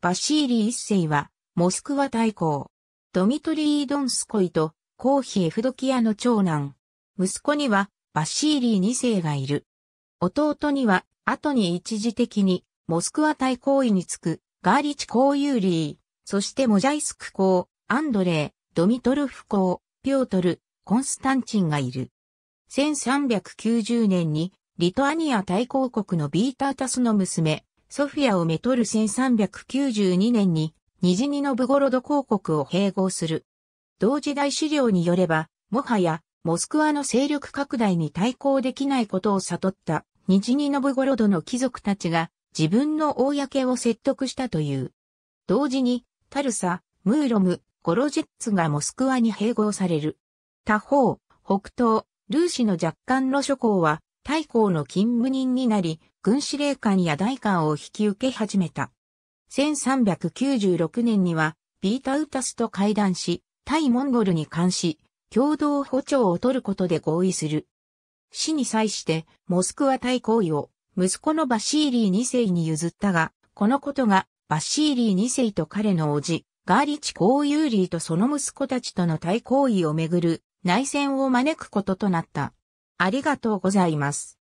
バシーリー一世は、モスクワ大公、ドミトリー・ドンスコイと、コーヒー・フドキアの長男。息子には、バシーリー二世がいる。弟には、後に一時的に、モスクワ大公位につく、ガーリチ公ユーリー、そしてモジャイスク公、アンドレイ、ドミトルフ公、ピョートル、コンスタンチンがいる。1390年に、リトアニア大公国のビータータスの娘、ソフィアをめとる1392年に、ニジニノブゴロド公国を併合する。同時代資料によれば、もはや、モスクワの勢力拡大に対抗できないことを悟った、ニジニノブゴロドの貴族たちが、自分の公を説得したという。同時に、タルサ、ムーロム、ゴロジェッツがモスクワに併合される。他方、北東、ルーシの若干の諸侯は、大公の勤務人になり、軍司令官や大官を引き受け始めた。1396年には、ビータウタスと会談し、対モンゴルに関し、共同補聴を取ることで合意する。死に際して、モスクワ対公位を、息子のバシーリー2世に譲ったが、このことが、バシーリー2世と彼の叔父、ガーリチ・コーユーリーとその息子たちとの対抗位をめぐる内戦を招くこととなった。ありがとうございます。